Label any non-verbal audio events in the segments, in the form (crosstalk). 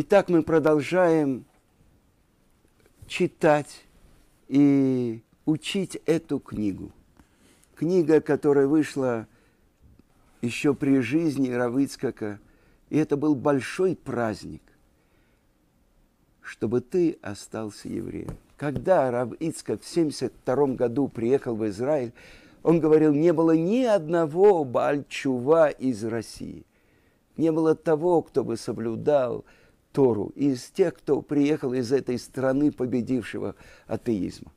Итак, мы продолжаем читать и учить эту книгу. Книга, которая вышла еще при жизни Равицкака, и это был большой праздник, чтобы ты остался евреем. Когда Рав Ицкак в 72 году приехал в Израиль, он говорил, не было ни одного бальчува из России. Не было того, кто бы соблюдал – Тору, из тех, кто приехал из этой страны победившего атеизма.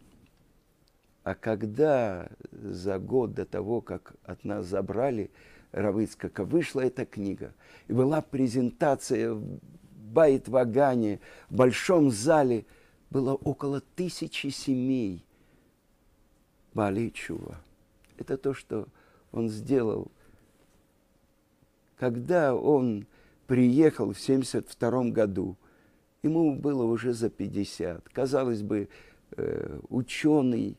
А когда за год до того, как от нас забрали Равыцкака, вышла эта книга, и была презентация в Байт-Вагане, в большом зале, было около тысячи семей Бали Это то, что он сделал. Когда он приехал в 1972 году. Ему было уже за 50. Казалось бы, э, ученый,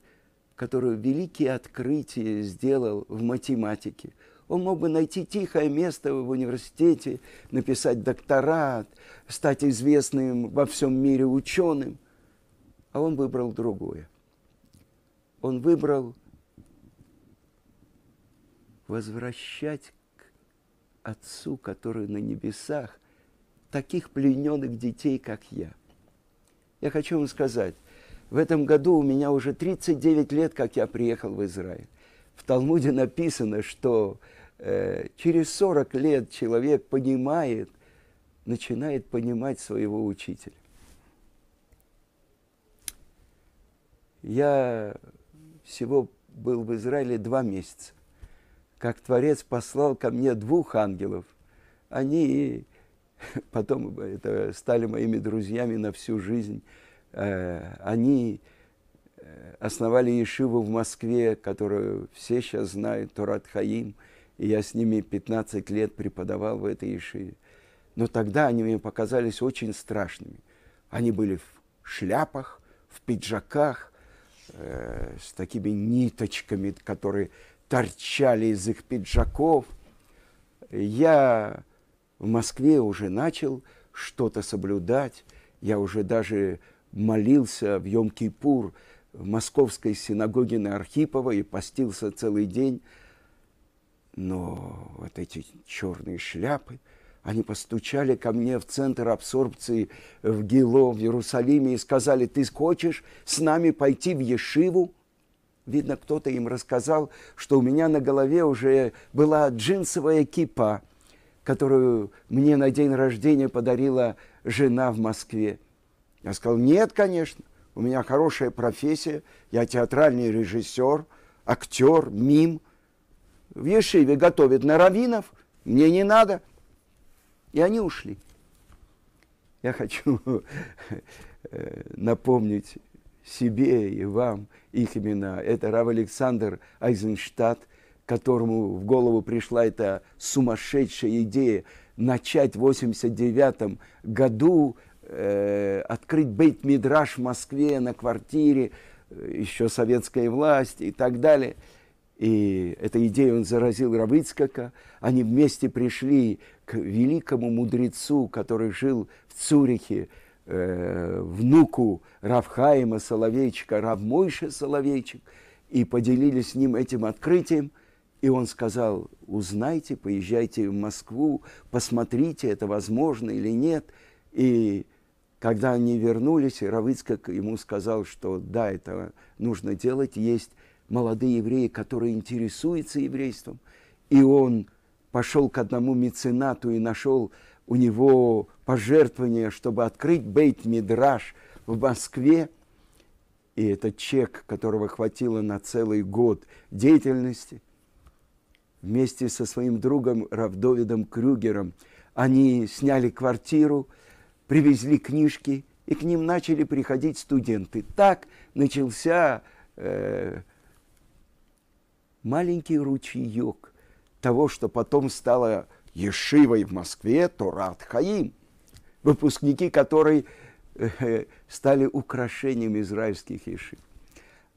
который великие открытия сделал в математике. Он мог бы найти тихое место в университете, написать докторат, стать известным во всем мире ученым. А он выбрал другое. Он выбрал возвращать Отцу, который на небесах, таких плененных детей, как я. Я хочу вам сказать, в этом году у меня уже 39 лет, как я приехал в Израиль. В Талмуде написано, что э, через 40 лет человек понимает, начинает понимать своего учителя. Я всего был в Израиле два месяца как Творец послал ко мне двух ангелов. Они (laughs) потом это, стали моими друзьями на всю жизнь. Э, они э, основали Ешиву в Москве, которую все сейчас знают, Турат Хаим. И я с ними 15 лет преподавал в этой Ешиве. Но тогда они мне показались очень страшными. Они были в шляпах, в пиджаках, э, с такими ниточками, которые торчали из их пиджаков. Я в Москве уже начал что-то соблюдать. Я уже даже молился в Йом-Кипур в московской синагоге на Архипова и постился целый день. Но вот эти черные шляпы, они постучали ко мне в центр абсорбции в Гило, в Иерусалиме и сказали, ты хочешь с нами пойти в Ешиву? Видно, кто-то им рассказал, что у меня на голове уже была джинсовая кипа, которую мне на день рождения подарила жена в Москве. Я сказал, нет, конечно, у меня хорошая профессия, я театральный режиссер, актер, мим. В Ешиве готовят на раввинов, мне не надо. И они ушли. Я хочу (laughs) э, напомнить себе и вам их имена. Это Рав Александр Айзенштадт, которому в голову пришла эта сумасшедшая идея начать в 89 году э, открыть бейт мидраш в Москве на квартире, э, еще советская власть и так далее. И эта идея он заразил Равицкака. Они вместе пришли к великому мудрецу, который жил в Цюрихе, э, внуку Равхаима Соловейчика, Равмойши Соловейчик, и поделились с ним этим открытием. И он сказал, узнайте, поезжайте в Москву, посмотрите, это возможно или нет. И когда они вернулись, Равыцкак ему сказал, что да, это нужно делать, есть молодые евреи, которые интересуются еврейством. И он пошел к одному меценату и нашел у него пожертвование, чтобы открыть Бейт Мидраш в Москве. И этот чек, которого хватило на целый год деятельности, вместе со своим другом Равдовидом Крюгером, они сняли квартиру, привезли книжки, и к ним начали приходить студенты. Так начался э, маленький ручеек того, что потом стало Ешивой в Москве Турат Хаим, выпускники которой э, э, стали украшением израильских ешив.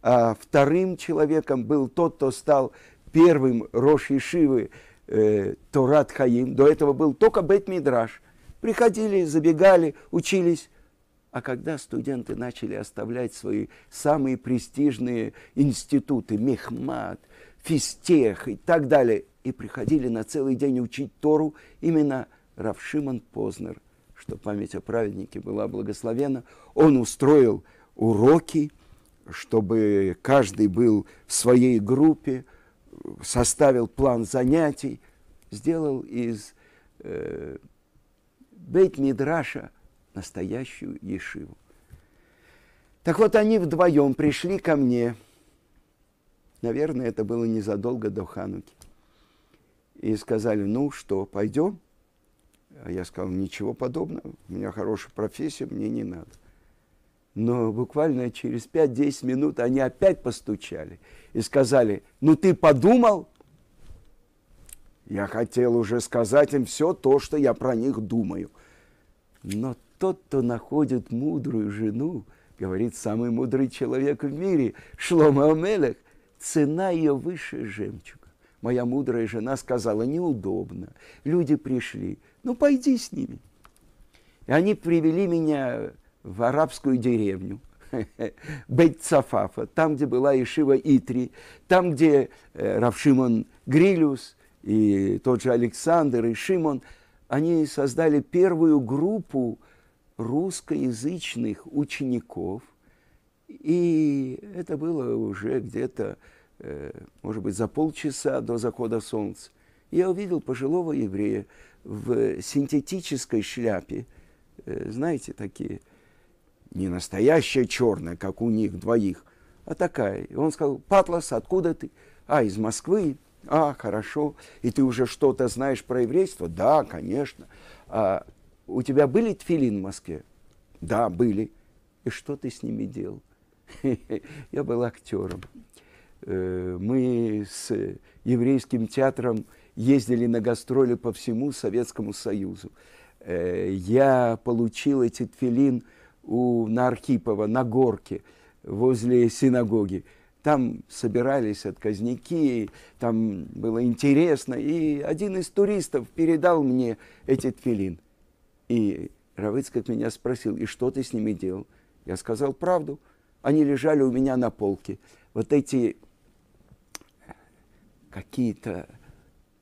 А вторым человеком был тот, кто стал первым Рош Ешивы э, Турат Хаим. До этого был только Бет Мидраш. Приходили, забегали, учились. А когда студенты начали оставлять свои самые престижные институты, Мехмат, Фистех и так далее, и приходили на целый день учить Тору именно Равшиман Познер, что память о праведнике была благословена. Он устроил уроки, чтобы каждый был в своей группе, составил план занятий, сделал из э, Бейт-Мидраша настоящую Ешиву. Так вот, они вдвоем пришли ко мне. Наверное, это было незадолго до Хануки и сказали, ну что, пойдем? А я сказал, ничего подобного, у меня хорошая профессия, мне не надо. Но буквально через 5-10 минут они опять постучали и сказали, ну ты подумал? Я хотел уже сказать им все то, что я про них думаю. Но тот, кто находит мудрую жену, говорит самый мудрый человек в мире, Шлома Амелех, цена ее выше жемчуг. Моя мудрая жена сказала, неудобно. Люди пришли, ну пойди с ними. И они привели меня в арабскую деревню, (laughs) Бейт-Сафафа, там, где была Ишива Итри, там, где э, Равшимон Грилюс и тот же Александр и Шимон, они создали первую группу русскоязычных учеников, и это было уже где-то Э, может быть, за полчаса до захода солнца, я увидел пожилого еврея в синтетической шляпе, э, знаете, такие, не настоящая черная, как у них двоих, а такая. И он сказал, Патлас, откуда ты? А, из Москвы. А, хорошо. И ты уже что-то знаешь про еврейство? Да, конечно. А у тебя были тфилин в Москве? Да, были. И что ты с ними делал? (laughs) Я был актером. Э, мы с еврейским театром ездили на гастроли по всему Советскому Союзу. Э, я получил эти тфилин у Нархипова на горке возле синагоги. Там собирались отказники, там было интересно. И один из туристов передал мне эти тфилин. И Равыцкак меня спросил, и что ты с ними делал? Я сказал правду. Они лежали у меня на полке. Вот эти какие-то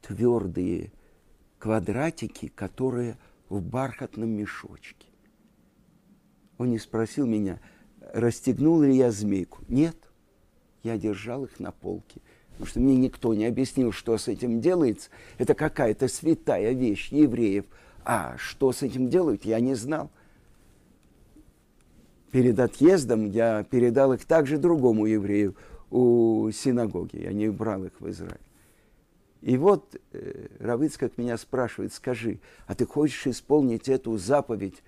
твердые квадратики, которые в бархатном мешочке. Он не спросил меня, расстегнул ли я змейку. Нет, я держал их на полке, потому что мне никто не объяснил, что с этим делается. Это какая-то святая вещь евреев. А что с этим делают, я не знал. Перед отъездом я передал их также другому еврею, у синагоги. Я не брал их в Израиль. И вот э, как меня спрашивает, скажи, а ты хочешь исполнить эту заповедь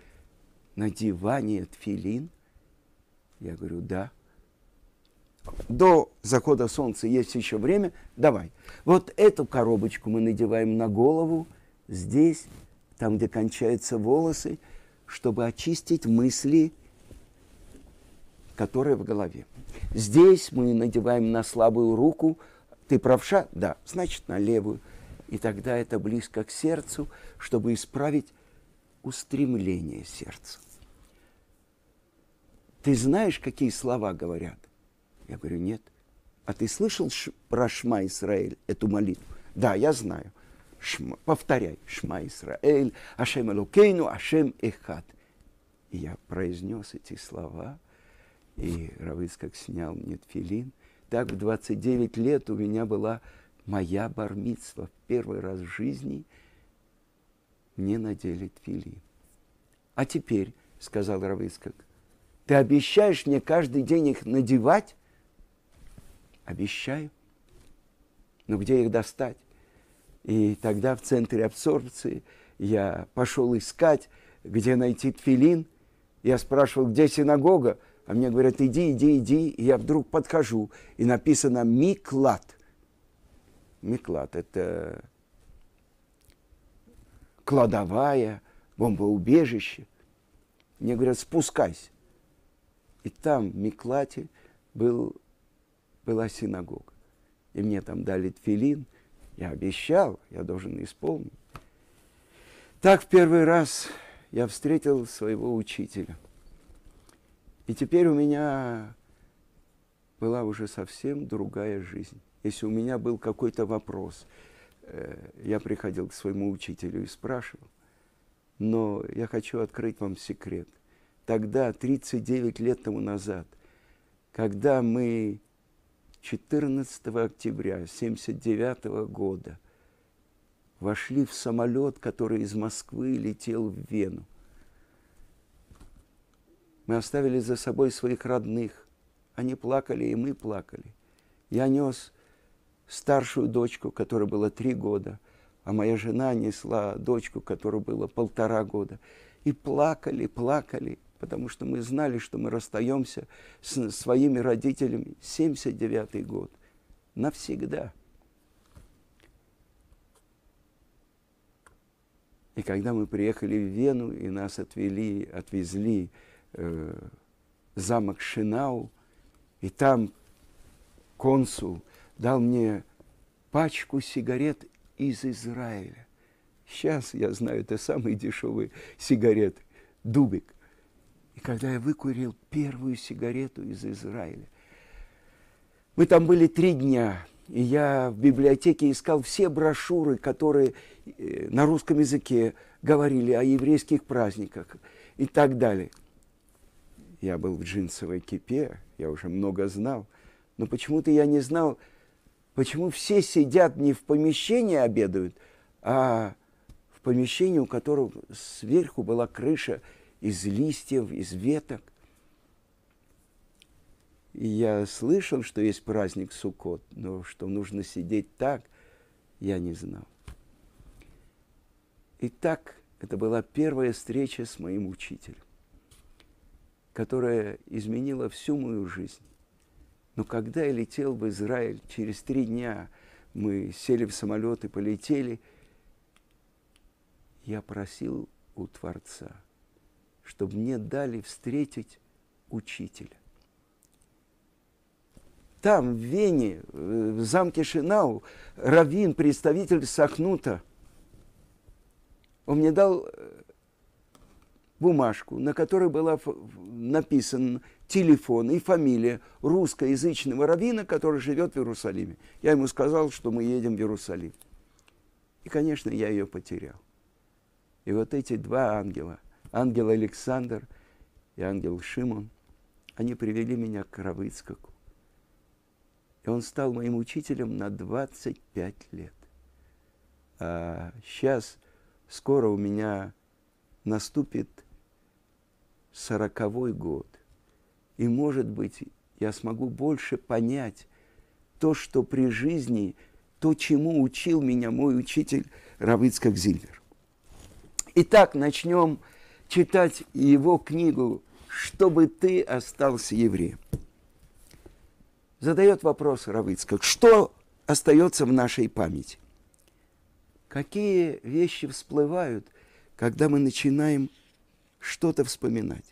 надевание тфилин? Я говорю, да. До захода солнца есть еще время, давай. Вот эту коробочку мы надеваем на голову, здесь, там, где кончаются волосы, чтобы очистить мысли – которая в голове. Здесь мы надеваем на слабую руку. Ты правша? Да. Значит, на левую. И тогда это близко к сердцу, чтобы исправить устремление сердца. Ты знаешь, какие слова говорят? Я говорю, нет. А ты слышал про Шма Исраэль, эту молитву? Да, я знаю. Шма, повторяй, Шма Исраэль, Ашем Элукейну, Ашем Эхат. И я произнес эти слова – и Равыцкак снял мне тфилин. Так в 29 лет у меня была моя бармитство. В первый раз в жизни мне надели тфилин. А теперь, сказал Равыцкак, ты обещаешь мне каждый день их надевать? Обещаю. Но где их достать? И тогда в центре абсорбции я пошел искать, где найти тфилин. Я спрашивал, где синагога? А мне говорят, иди, иди, иди. И я вдруг подхожу, и написано «Миклад». Миклад – это кладовая, бомбоубежище. Мне говорят, спускайся. И там, в Миклате, был, была синагога. И мне там дали тфилин. Я обещал, я должен исполнить. Так в первый раз я встретил своего учителя – и теперь у меня была уже совсем другая жизнь. Если у меня был какой-то вопрос, э, я приходил к своему учителю и спрашивал. Но я хочу открыть вам секрет. Тогда, 39 лет тому назад, когда мы 14 октября 1979 года вошли в самолет, который из Москвы летел в Вену, мы оставили за собой своих родных. Они плакали, и мы плакали. Я нес старшую дочку, которой было три года, а моя жена несла дочку, которой было полтора года. И плакали, плакали, потому что мы знали, что мы расстаемся с своими родителями. 79-й год. Навсегда. И когда мы приехали в Вену, и нас отвели, отвезли э, замок Шинау, и там консул дал мне пачку сигарет из Израиля. Сейчас я знаю, это самые дешевые сигареты, дубик. И когда я выкурил первую сигарету из Израиля, мы там были три дня, и я в библиотеке искал все брошюры, которые э, на русском языке говорили о еврейских праздниках и так далее – я был в джинсовой кипе, я уже много знал, но почему-то я не знал, почему все сидят не в помещении обедают, а в помещении, у которого сверху была крыша из листьев, из веток. И я слышал, что есть праздник Суккот, но что нужно сидеть так, я не знал. Итак, это была первая встреча с моим учителем которая изменила всю мою жизнь. Но когда я летел в Израиль, через три дня мы сели в самолет и полетели, я просил у Творца, чтобы мне дали встретить учителя. Там, в Вене, в замке Шинау, Равин, представитель Сахнута, он мне дал э, бумажку, на которой была написан телефон и фамилия русскоязычного равина, который живет в Иерусалиме. Я ему сказал, что мы едем в Иерусалим. И, конечно, я ее потерял. И вот эти два ангела, ангел Александр и ангел Шимон, они привели меня к Равыцкаку, И он стал моим учителем на 25 лет. А сейчас скоро у меня наступит сороковой год. И, может быть, я смогу больше понять то, что при жизни, то, чему учил меня мой учитель Равицкак Зильбер. Итак, начнем читать его книгу «Чтобы ты остался евреем». Задает вопрос Равицкак, что остается в нашей памяти? Какие вещи всплывают, когда мы начинаем что-то вспоминать?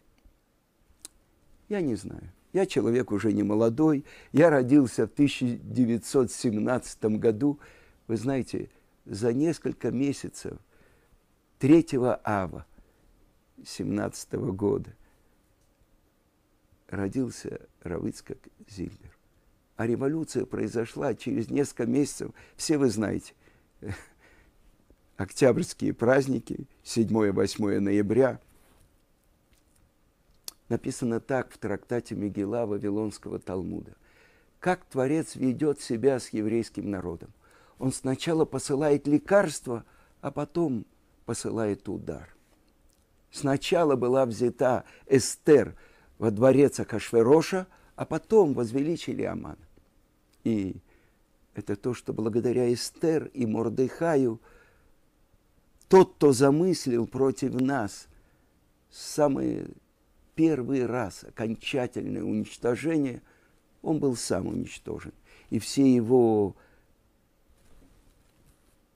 Я не знаю. Я человек уже не молодой. Я родился в 1917 году. Вы знаете, за несколько месяцев 3 ава 17 года родился Равыцкак Зильбер. А революция произошла а через несколько месяцев. Все вы знаете, (laughs) октябрьские праздники, 7-8 ноября – написано так в трактате Мегила Вавилонского Талмуда. Как Творец ведет себя с еврейским народом? Он сначала посылает лекарство, а потом посылает удар. Сначала была взята Эстер во дворец Акашвероша, а потом возвеличили Амана. И это то, что благодаря Эстер и Мордыхаю тот, кто замыслил против нас самые первый раз окончательное уничтожение, он был сам уничтожен. И все его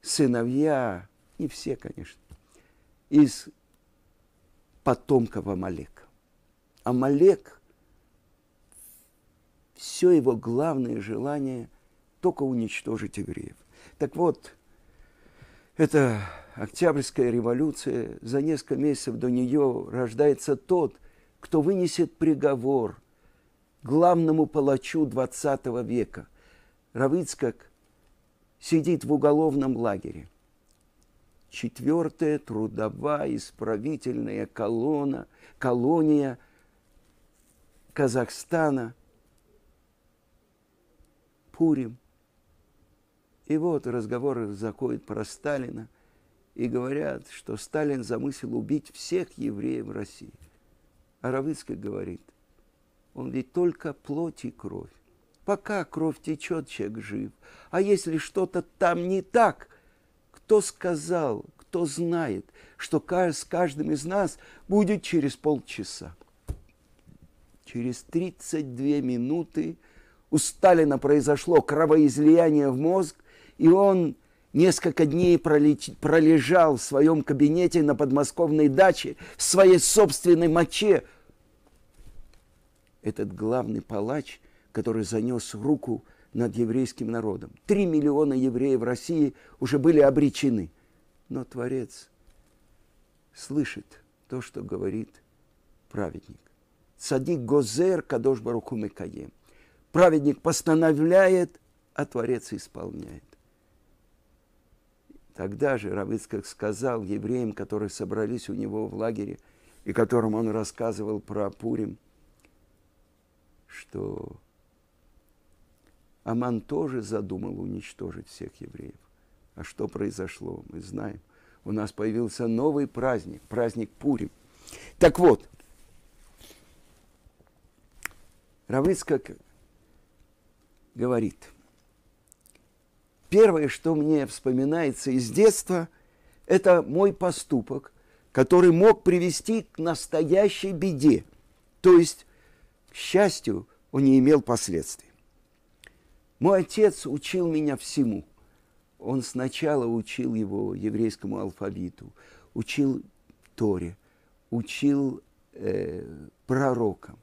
сыновья, не все, конечно, из потомков Амалека. Амалек, все его главное желание только уничтожить евреев. Так вот, это Октябрьская революция, за несколько месяцев до нее рождается тот – кто вынесет приговор главному палачу 20 века. Равицкак сидит в уголовном лагере. Четвертая трудовая исправительная колонна, колония Казахстана, Пурим. И вот разговоры заходят про Сталина и говорят, что Сталин замысел убить всех евреев России – Аравыцкий говорит, он ведь только плоть и кровь. Пока кровь течет, человек жив. А если что-то там не так, кто сказал, кто знает, что с каждым из нас будет через полчаса? Через 32 минуты у Сталина произошло кровоизлияние в мозг, и он Несколько дней пролежал в своем кабинете на подмосковной даче в своей собственной моче. Этот главный палач, который занес руку над еврейским народом. Три миллиона евреев в России уже были обречены. Но Творец слышит то, что говорит праведник. Садик Гозер Кадош Баруху Мекаем. Праведник постановляет, а Творец исполняет. Тогда же Равыцкак сказал евреям, которые собрались у него в лагере, и которым он рассказывал про Пурим, что Аман тоже задумал уничтожить всех евреев. А что произошло, мы знаем. У нас появился новый праздник, праздник Пурим. Так вот, Равыцкак говорит – Первое, что мне вспоминается из детства, это мой поступок, который мог привести к настоящей беде. То есть, к счастью, он не имел последствий. Мой отец учил меня всему. Он сначала учил его еврейскому алфавиту, учил Торе, учил э, пророкам,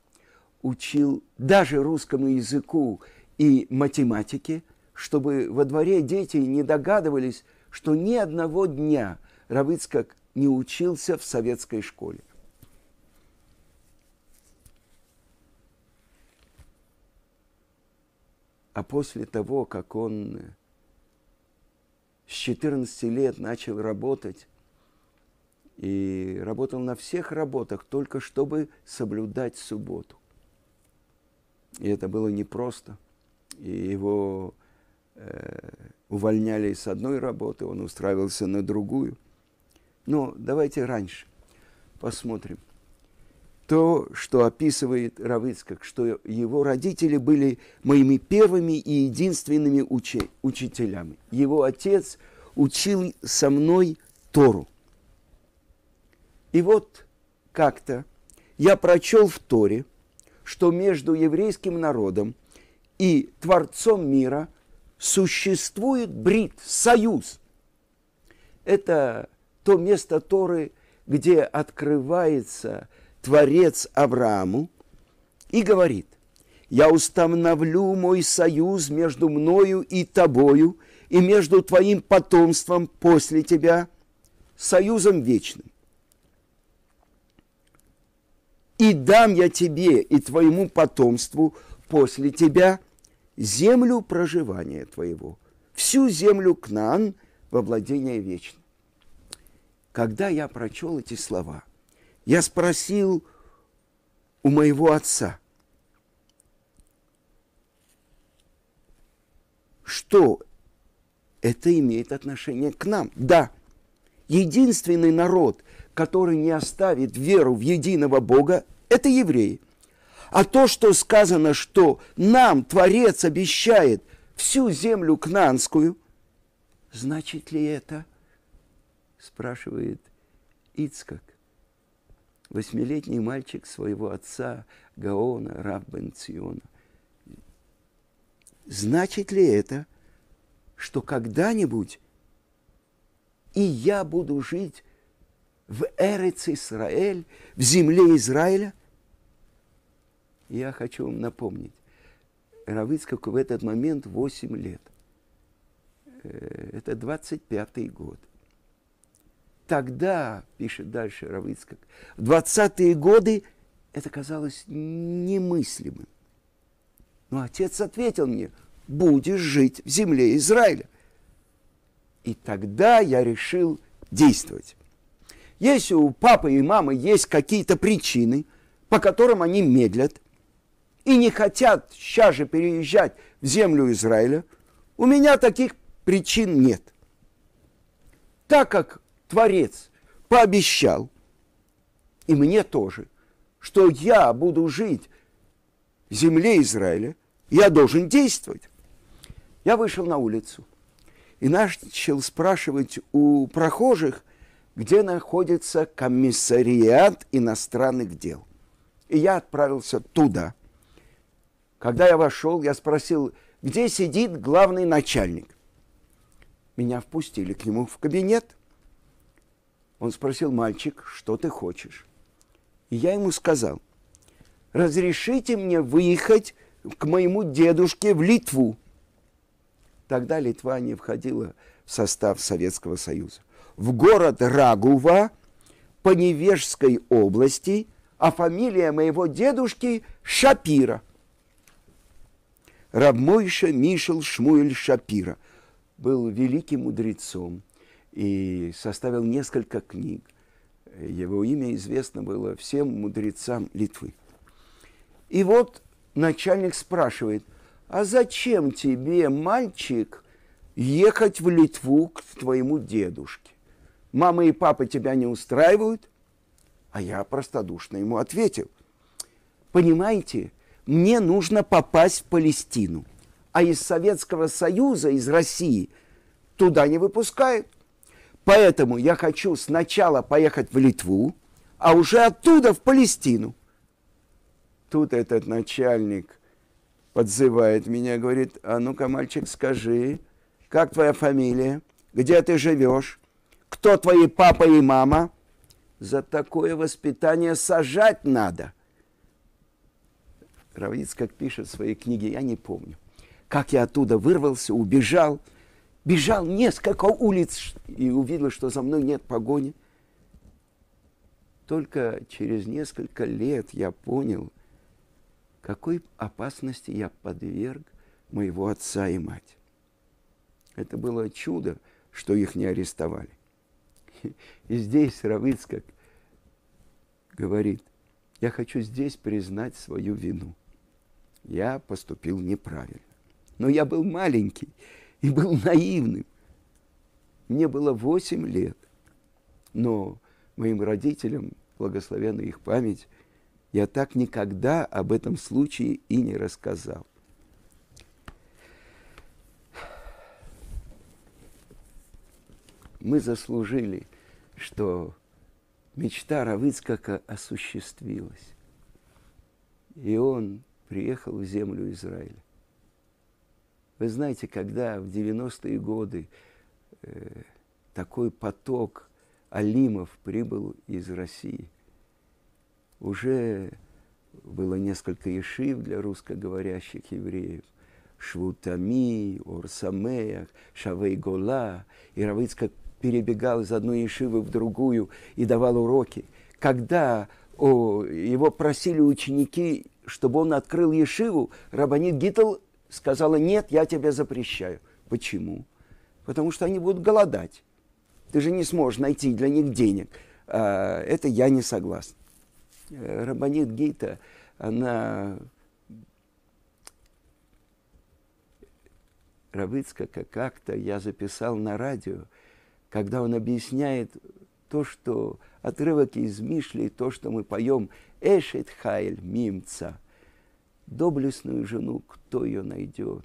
учил даже русскому языку и математике – чтобы во дворе дети не догадывались, что ни одного дня Равыцкак не учился в советской школе. А после того, как он с 14 лет начал работать, и работал на всех работах только чтобы соблюдать субботу. И это было непросто. И его Э, увольняли с одной работы, он устраивался на другую. Но давайте раньше посмотрим. То, что описывает Равицкак, что его родители были моими первыми и единственными учи- учителями. Его отец учил со мной Тору. И вот как-то я прочел в Торе, что между еврейским народом и Творцом мира – существует брит, союз. Это то место Торы, где открывается Творец Аврааму и говорит, «Я установлю мой союз между мною и тобою, и между твоим потомством после тебя, союзом вечным. И дам я тебе и твоему потомству после тебя землю проживания твоего, всю землю Кнаан во владение вечно. Когда я прочел эти слова, я спросил у моего отца, что это имеет отношение к нам. Да, единственный народ, который не оставит веру в единого Бога, это евреи – а то, что сказано, что нам Творец обещает всю землю кнанскую, значит ли это, спрашивает Ицкак, восьмилетний мальчик своего отца Гаона Раббенциона. Значит ли это, что когда-нибудь и я буду жить в Эрец Исраэль, в земле Израиля – я хочу вам напомнить, Равыцкаку в этот момент 8 лет. Э, это 25-й год. Тогда, пишет дальше Равыцкак, в 20-е годы это казалось немыслимым. Но отец ответил мне, будешь жить в земле Израиля. И тогда я решил действовать. Если у папы и мамы есть какие-то причины, по которым они медлят, и не хотят сейчас же переезжать в землю Израиля, у меня таких причин нет. Так как Творец пообещал, и мне тоже, что я буду жить в земле Израиля, я должен действовать. Я вышел на улицу и начал спрашивать у прохожих, где находится комиссариат иностранных дел. И я отправился туда – когда я вошел, я спросил, где сидит главный начальник. Меня впустили к нему в кабинет. Он спросил, мальчик, что ты хочешь? И я ему сказал, разрешите мне выехать к моему дедушке в Литву. Тогда Литва не входила в состав Советского Союза. В город Рагува по Невежской области, а фамилия моего дедушки Шапира – Рабмойша Мишел Шмуэль Шапира был великим мудрецом и составил несколько книг. Его имя известно было всем мудрецам Литвы. И вот начальник спрашивает, а зачем тебе, мальчик, ехать в Литву к твоему дедушке? Мама и папа тебя не устраивают? А я простодушно ему ответил, понимаете, мне нужно попасть в Палестину. А из Советского Союза, из России, туда не выпускают. Поэтому я хочу сначала поехать в Литву, а уже оттуда в Палестину. Тут этот начальник подзывает меня, говорит, а ну-ка, мальчик, скажи, как твоя фамилия, где ты живешь, кто твои папа и мама? За такое воспитание сажать надо – как пишет в своей книге, я не помню, как я оттуда вырвался, убежал, бежал несколько улиц и увидел, что за мной нет погони. Только через несколько лет я понял, какой опасности я подверг моего отца и мать. Это было чудо, что их не арестовали. И здесь Равицкак говорит, я хочу здесь признать свою вину – я поступил неправильно. Но я был маленький и был наивным. Мне было восемь лет. Но моим родителям, благословенна их память, я так никогда об этом случае и не рассказал. Мы заслужили, что мечта Равыцкака осуществилась. И он приехал в землю Израиля. Вы знаете, когда в 90-е годы э, такой поток алимов прибыл из России, уже было несколько ешив для русскоговорящих евреев, Швутами, Орсамеях, Шавейгола, и Равицкак перебегал из одной ешивы в другую и давал уроки. Когда о, его просили ученики чтобы он открыл Ешиву, Рабанит Гитл сказала, нет, я тебя запрещаю. Почему? Потому что они будут голодать. Ты же не сможешь найти для них денег. А, это я не согласна. Рабанит Гита, она Равыцкака как-то я записал на радио, когда он объясняет то, что отрывок из Мишли, то, что мы поем, Эшет Хайль Мимца. Доблестную жену кто ее найдет?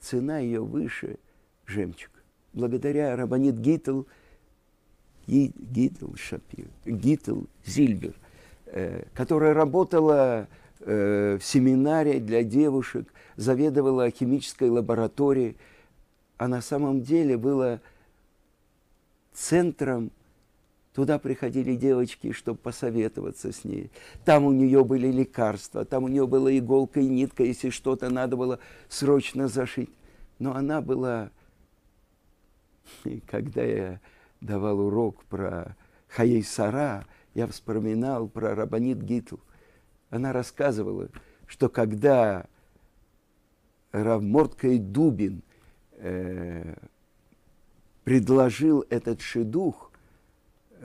Цена ее выше жемчуг. Благодаря Рабанит Гитл, Гитл Шапир, Гитл Зильбер, э, которая работала э, в семинаре для девушек, заведовала химической лабораторией, а на самом деле была центром Туда приходили девочки, чтобы посоветоваться с ней. Там у нее были лекарства, там у нее была иголка и нитка, если что-то надо было срочно зашить. Но она была... И когда я давал урок про Хаей Сара, я вспоминал про Рабанит Гиту. Она рассказывала, что когда Равмортка и Дубин э, предложил этот шедух,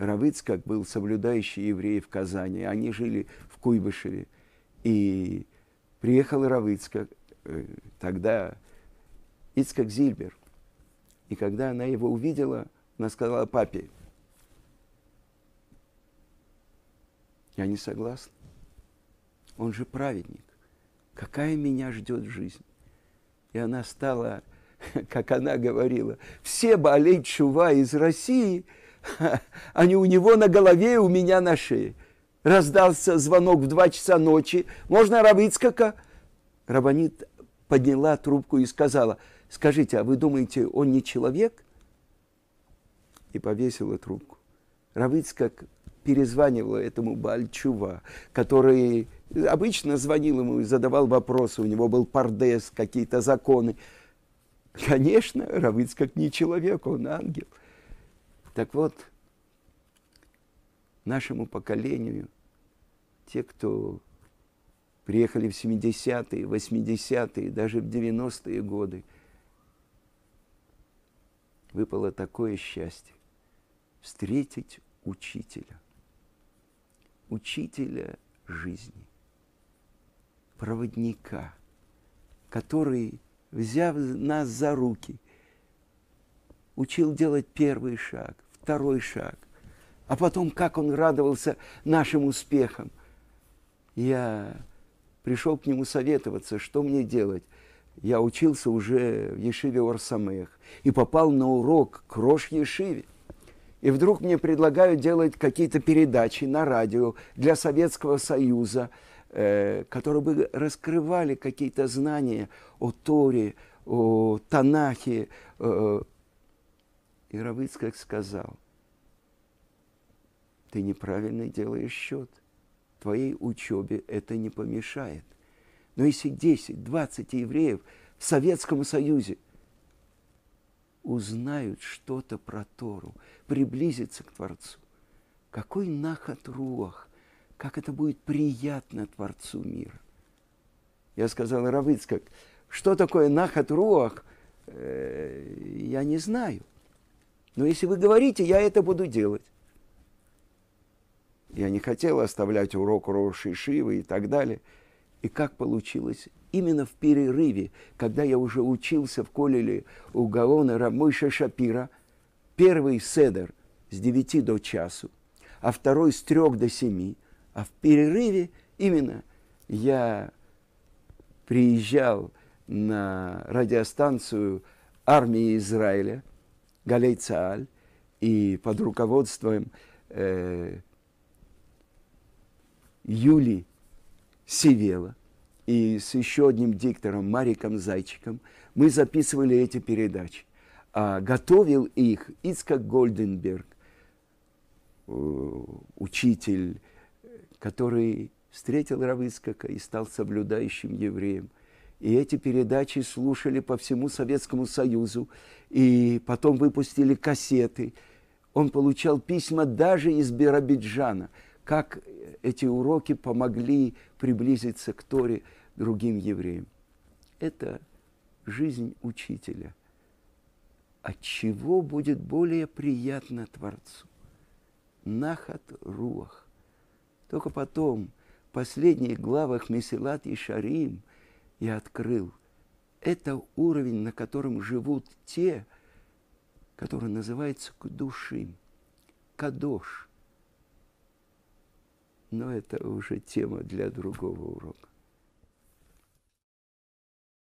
Равыцкак был соблюдающий евреи в Казани. Они жили в Куйбышеве. И приехал Равыцкак, э, тогда Ицкак Зильбер. И когда она его увидела, она сказала папе, я не согласна. Он же праведник. Какая меня ждет жизнь? И она стала, (laughs) как она говорила, все болеть чува из России – а (laughs) не у него на голове и у меня на шее. Раздался звонок в два часа ночи. Можно Равицкака? Рабанит подняла трубку и сказала, скажите, а вы думаете, он не человек? И повесила трубку. Равицкак перезванивала этому Бальчува, который обычно звонил ему и задавал вопросы, у него был пардес, какие-то законы. Конечно, Равицкак не человек, он ангел. Так вот, нашему поколению, те, кто приехали в 70-е, 80-е, даже в 90-е годы, выпало такое счастье – встретить учителя, учителя жизни, проводника, который, взяв нас за руки, учил делать первый шаг, второй шаг. А потом, как он радовался нашим успехам. Я пришел к нему советоваться, что мне делать. Я учился уже в Ешиве Орсамех и попал на урок к Рош-Ешиве. И вдруг мне предлагают делать какие-то передачи на радио для Советского Союза, э, которые бы раскрывали какие-то знания о Торе, о Танахе, э, и Равицкак сказал, ты неправильно делаешь счет. Твоей учебе это не помешает. Но если 10-20 евреев в Советском Союзе узнают что-то про Тору, приблизятся к Творцу, какой нахат руах, как это будет приятно Творцу мира. Я сказал Равицкак, что такое нахат руах, э, я не знаю – но если вы говорите, я это буду делать. Я не хотел оставлять урок Роши Шивы и так далее. И как получилось? Именно в перерыве, когда я уже учился в Колеле у Гаона Рамойша Шапира, первый седер с 9 до часу, а второй с 3 до 7, а в перерыве именно я приезжал на радиостанцию армии Израиля – Галей Цааль и под руководством э, Юли Сивела и с еще одним диктором Мариком Зайчиком мы записывали эти передачи. А готовил их Ицкак Гольденберг, э, учитель, который встретил Равыскака и стал соблюдающим евреем – и эти передачи слушали по всему Советскому Союзу. И потом выпустили кассеты. Он получал письма даже из Биробиджана. Как эти уроки помогли приблизиться к Торе другим евреям. Это жизнь учителя. От чего будет более приятно Творцу? Нахат руах. Только потом, в последних главах Месилат и Шарим – и открыл. Это уровень, на котором живут те, которые называются душим, кадош. Но это уже тема для другого урока.